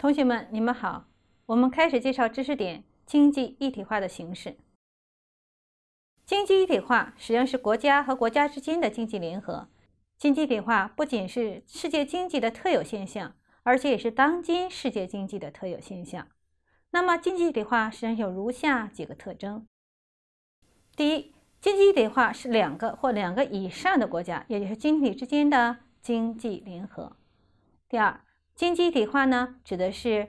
同学们，你们好。我们开始介绍知识点：经济一体化的形式。经济一体化实际上是国家和国家之间的经济联合。经济一体化不仅是世界经济的特有现象，而且也是当今世界经济的特有现象。那么，经济一体化实际上有如下几个特征：第一，经济一体化是两个或两个以上的国家，也就是经济体之间的经济联合；第二，经济一体化呢，指的是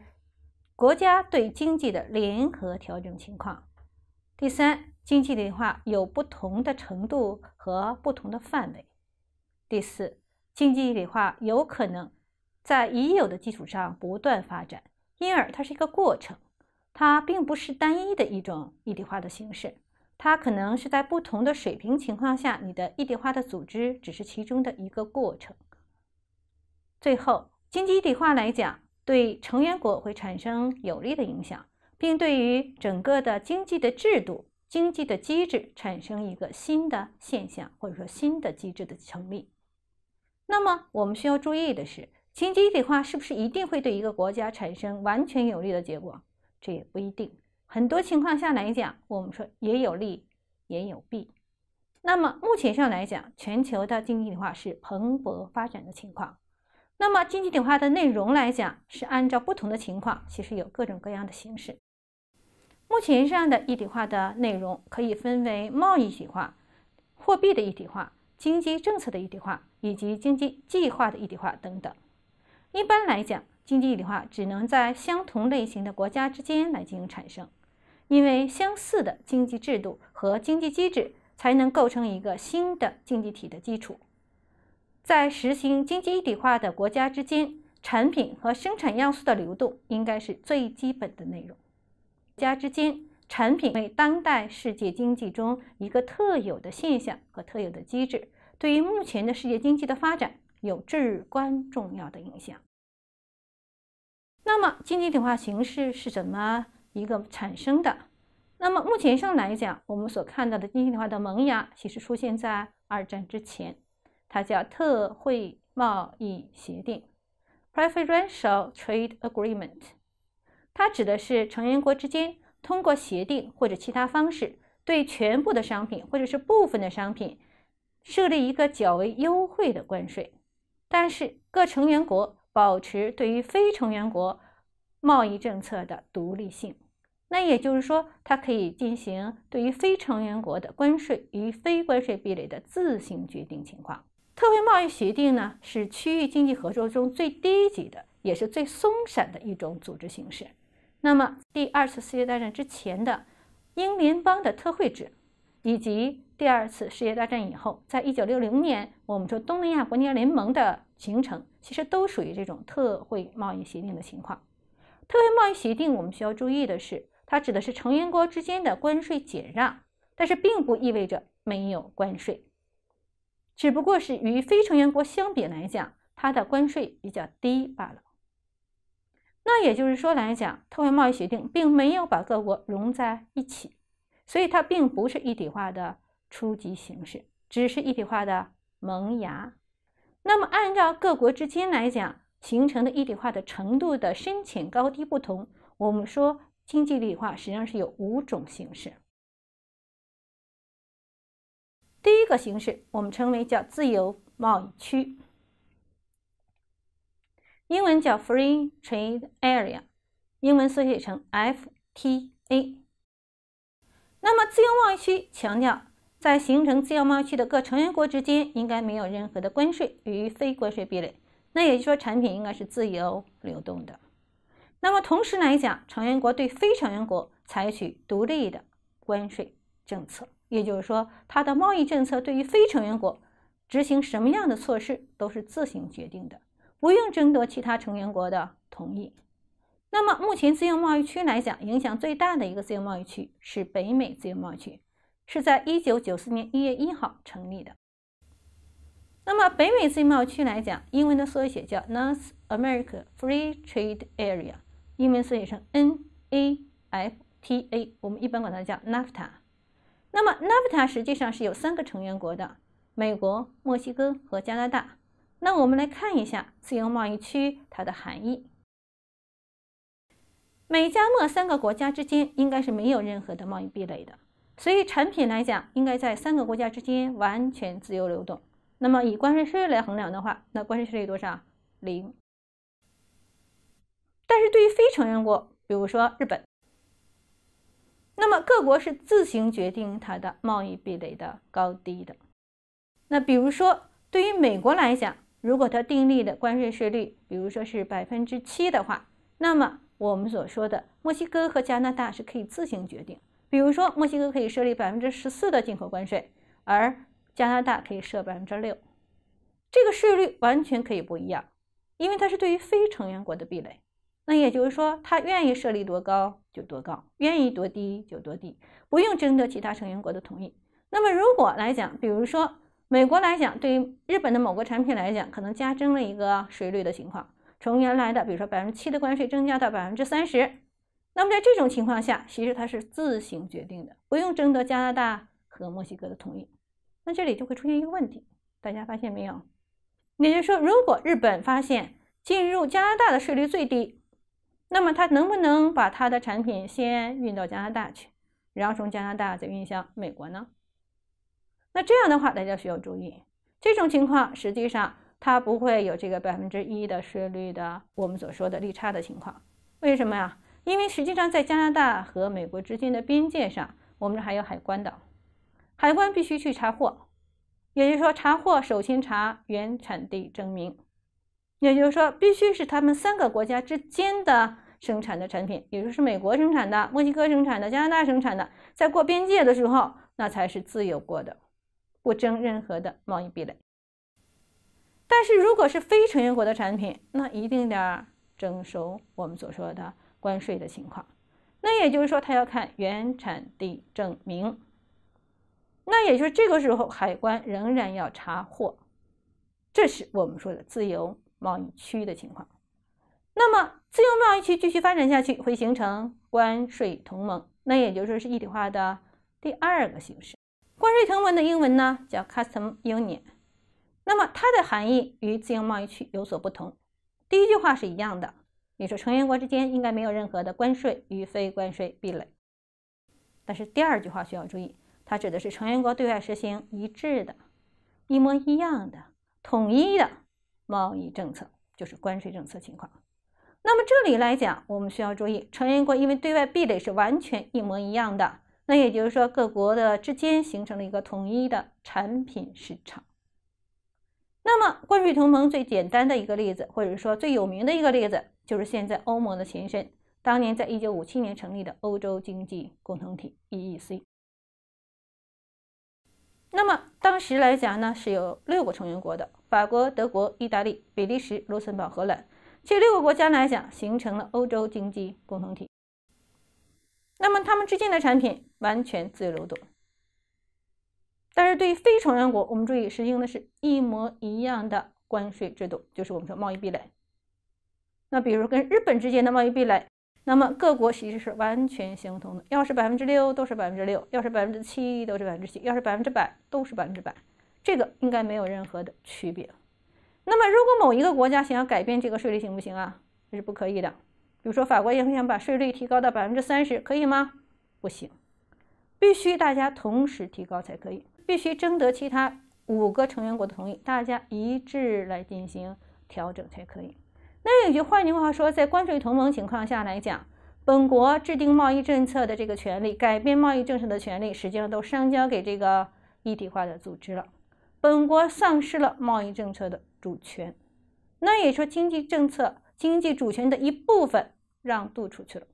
国家对经济的联合调整情况。第三，经济一体化有不同的程度和不同的范围。第四，经济一体化有可能在已有的基础上不断发展，因而它是一个过程，它并不是单一的一种一体化的形式，它可能是在不同的水平情况下，你的一体化的组织只是其中的一个过程。最后。经济一体化来讲，对成员国会产生有利的影响，并对于整个的经济的制度、经济的机制产生一个新的现象，或者说新的机制的成立。那么我们需要注意的是，经济一体化是不是一定会对一个国家产生完全有利的结果？这也不一定。很多情况下来讲，我们说也有利，也有弊。那么目前上来讲，全球的经济一体化是蓬勃发展的情况。那么经济一体化的内容来讲，是按照不同的情况，其实有各种各样的形式。目前上的一体化的内容可以分为贸易一体化、货币的一体化、经济政策的一体化以及经济计划的一体化等等。一般来讲，经济一体化只能在相同类型的国家之间来进行产生，因为相似的经济制度和经济机制才能构成一个新的经济体的基础。在实行经济一体化的国家之间，产品和生产要素的流动应该是最基本的内容。国家之间产品为当代世界经济中一个特有的现象和特有的机制，对于目前的世界经济的发展有至关重要的影响。那么，经济一体化形式是怎么一个产生的？那么，目前上来讲，我们所看到的经济一体化的萌芽，其实出现在二战之前。它叫特惠贸易协定 （preferential trade agreement），它指的是成员国之间通过协定或者其他方式，对全部的商品或者是部分的商品设立一个较为优惠的关税，但是各成员国保持对于非成员国贸易政策的独立性。那也就是说，它可以进行对于非成员国的关税与非关税壁垒的自行决定情况。特惠贸易协定呢，是区域经济合作中最低级的，也是最松散的一种组织形式。那么，第二次世界大战之前的英联邦的特惠制，以及第二次世界大战以后，在一九六零年我们说东南亚国家联盟的形成，其实都属于这种特惠贸易协定的情况。特惠贸易协定，我们需要注意的是，它指的是成员国之间的关税减让，但是并不意味着没有关税。只不过是与非成员国相比来讲，它的关税比较低罢了。那也就是说来讲，特惠贸易协定并没有把各国融在一起，所以它并不是一体化的初级形式，只是一体化的萌芽。那么按照各国之间来讲，形成的一体化的程度的深浅高低不同，我们说经济一体化实际上是有五种形式。第一个形式我们称为叫自由贸易区，英文叫 Free Trade Area，英文缩写成 FTA。那么自由贸易区强调在形成自由贸易区的各成员国之间应该没有任何的关税与非关税壁垒，那也就是说产品应该是自由流动的。那么同时来讲，成员国对非成员国采取独立的关税政策。也就是说，它的贸易政策对于非成员国执行什么样的措施都是自行决定的，不用争夺其他成员国的同意。那么，目前自由贸易区来讲，影响最大的一个自由贸易区是北美自由贸易区，是在一九九四年一月一号成立的。那么，北美自由贸易区来讲，英文的缩写叫 North America Free Trade Area，英文缩写成 NAFTA，我们一般管它叫 NAFTA。那么 NAFTA 实际上是有三个成员国的：美国、墨西哥和加拿大。那我们来看一下自由贸易区它的含义。美加墨三个国家之间应该是没有任何的贸易壁垒的，所以产品来讲，应该在三个国家之间完全自由流动。那么以关税税率来衡量的话，那关税税率多少？零。但是对于非成员国，比如说日本。那么各国是自行决定它的贸易壁垒的高低的。那比如说，对于美国来讲，如果它订立的关税税率，比如说是百分之七的话，那么我们所说的墨西哥和加拿大是可以自行决定。比如说，墨西哥可以设立百分之十四的进口关税，而加拿大可以设百分之六，这个税率完全可以不一样，因为它是对于非成员国的壁垒。那也就是说，它愿意设立多高？就多高，愿意多低就多低，不用征得其他成员国的同意。那么，如果来讲，比如说美国来讲，对于日本的某个产品来讲，可能加征了一个税率的情况，从原来的比如说百分之七的关税增加到百分之三十，那么在这种情况下，其实它是自行决定的，不用征得加拿大和墨西哥的同意。那这里就会出现一个问题，大家发现没有？也就是说，如果日本发现进入加拿大的税率最低。那么他能不能把他的产品先运到加拿大去，然后从加拿大再运向美国呢？那这样的话，大家需要注意，这种情况实际上它不会有这个百分之一的税率的我们所说的利差的情况。为什么呀？因为实际上在加拿大和美国之间的边界上，我们这还有海关的，海关必须去查货，也就是说查货首先查原产地证明，也就是说必须是他们三个国家之间的。生产的产品，也就是美国生产的、墨西哥生产的、加拿大生产的，在过边界的时候，那才是自由过的，不征任何的贸易壁垒。但是，如果是非成员国的产品，那一定得征收我们所说的关税的情况。那也就是说，他要看原产地证明。那也就是这个时候，海关仍然要查货。这是我们说的自由贸易区的情况。那么，自由贸易区继续发展下去，会形成关税同盟。那也就是说，是一体化的第二个形式。关税同盟的英文呢叫 Custom Union。那么它的含义与自由贸易区有所不同。第一句话是一样的，你说成员国之间应该没有任何的关税与非关税壁垒。但是第二句话需要注意，它指的是成员国对外实行一致的、一模一样的、统一的贸易政策，就是关税政策情况。那么这里来讲，我们需要注意，成员国因为对外壁垒是完全一模一样的，那也就是说，各国的之间形成了一个统一的产品市场。那么关税同盟最简单的一个例子，或者说最有名的一个例子，就是现在欧盟的前身，当年在一九五七年成立的欧洲经济共同体 （EEC）。那么当时来讲呢，是有六个成员国的：法国、德国、意大利、比利时、卢森堡、荷兰。这六个国家来讲，形成了欧洲经济共同体。那么，他们之间的产品完全自由流动。但是，对于非成员国，我们注意实行的是一模一样的关税制度，就是我们说贸易壁垒。那比如跟日本之间的贸易壁垒，那么各国其实是完全相同的。要是百分之六，都是百分之六；要是百分之七，都是百分之七；要是百分之百，都是百分之百。这个应该没有任何的区别。那么，如果某一个国家想要改变这个税率，行不行啊？这是不可以的。比如，说法国也想把税率提高到百分之三十，可以吗？不行，必须大家同时提高才可以，必须征得其他五个成员国的同意，大家一致来进行调整才可以。那也就换句话说，在关税同盟情况下来讲，本国制定贸易政策的这个权利、改变贸易政策的权利，实际上都上交给这个一体化的组织了，本国丧失了贸易政策的。主权，那也说经济政策、经济主权的一部分让渡出去了。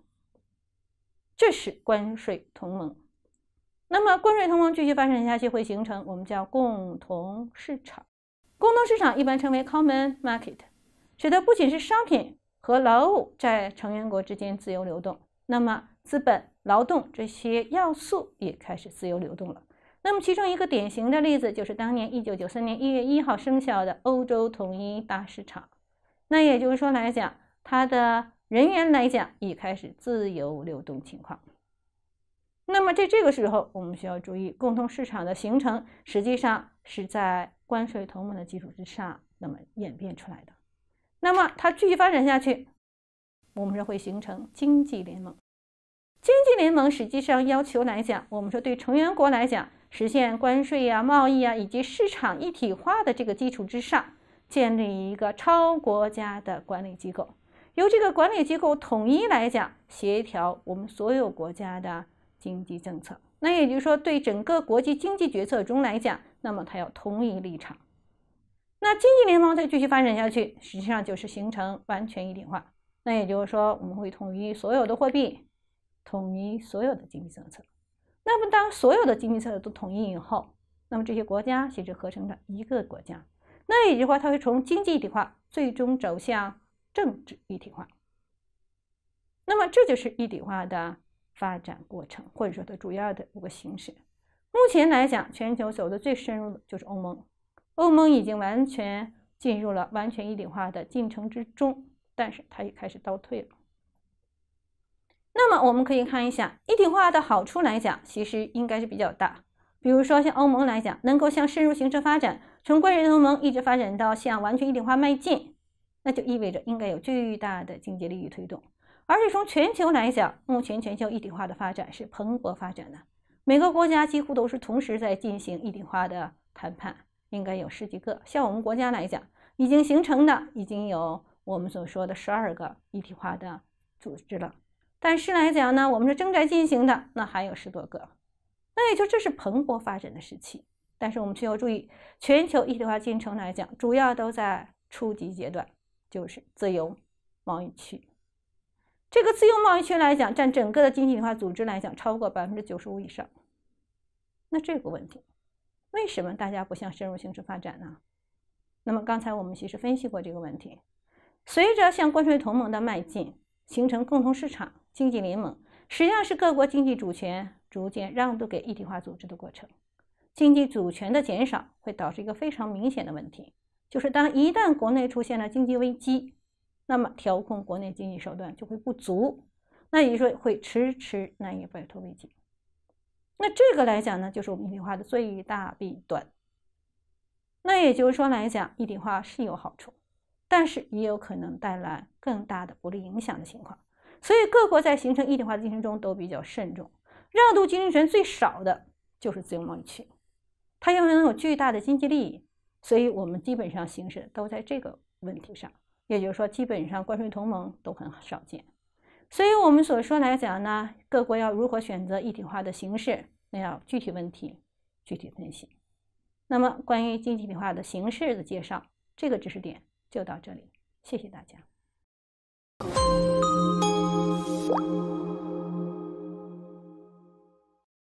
这是关税同盟。那么，关税同盟继续发展下去，会形成我们叫共同市场。共同市场一般称为 Common Market，指的不仅是商品和劳务在成员国之间自由流动，那么资本、劳动这些要素也开始自由流动了。那么，其中一个典型的例子就是当年一九九三年一月一号生效的欧洲统一大市场。那也就是说来讲，它的人员来讲已开始自由流动情况。那么，在这个时候，我们需要注意，共同市场的形成实际上是在关税同盟的基础之上，那么演变出来的。那么，它继续发展下去，我们说会形成经济联盟。经济联盟实际上要求来讲，我们说对成员国来讲。实现关税呀、贸易啊，以及市场一体化的这个基础之上，建立一个超国家的管理机构，由这个管理机构统一来讲协调我们所有国家的经济政策。那也就是说，对整个国际经济决策中来讲，那么它要统一立场。那经济联盟再继续发展下去，实际上就是形成完全一体化。那也就是说，我们会统一所有的货币，统一所有的经济政策。那么，当所有的经济策略都统一以后，那么这些国家其实合成了一个国家。那也句话，它会从经济一体化最终走向政治一体化。那么，这就是一体化的发展过程，或者说它主要的五个形式。目前来讲，全球走的最深入的就是欧盟。欧盟已经完全进入了完全一体化的进程之中，但是它也开始倒退了。那么我们可以看一下一体化的好处来讲，其实应该是比较大。比如说像欧盟来讲，能够向深入形式发展，从关人同盟一直发展到向完全一体化迈进，那就意味着应该有巨大的经济利益推动。而且从全球来讲，目前全球一体化的发展是蓬勃发展的，每个国家几乎都是同时在进行一体化的谈判，应该有十几个。像我们国家来讲，已经形成的已经有我们所说的十二个一体化的组织了。但是来讲呢，我们是正在进行的，那还有十多个，那也就这是蓬勃发展的时期。但是我们需要注意，全球一体化进程来讲，主要都在初级阶段，就是自由贸易区。这个自由贸易区来讲，占整个的经济一体化组织来讲，超过百分之九十五以上。那这个问题，为什么大家不向深入形式发展呢？那么刚才我们其实分析过这个问题，随着向关税同盟的迈进，形成共同市场。经济联盟实际上是各国经济主权逐渐让渡给一体化组织的过程。经济主权的减少会导致一个非常明显的问题，就是当一旦国内出现了经济危机，那么调控国内经济手段就会不足，那也就说会迟迟难以摆脱危机。那这个来讲呢，就是我们一体化的最大弊端。那也就是说来讲，一体化是有好处，但是也有可能带来更大的不利影响的情况。所以各国在形成一体化的进程中都比较慎重，让渡经济权最少的就是自由贸易区，它因为拥有巨大的经济利益，所以我们基本上形式都在这个问题上，也就是说基本上关税同盟都很少见。所以我们所说来讲呢，各国要如何选择一体化的形式，那要具体问题具体分析。那么关于经济体化的形式的介绍，这个知识点就到这里，谢谢大家。life.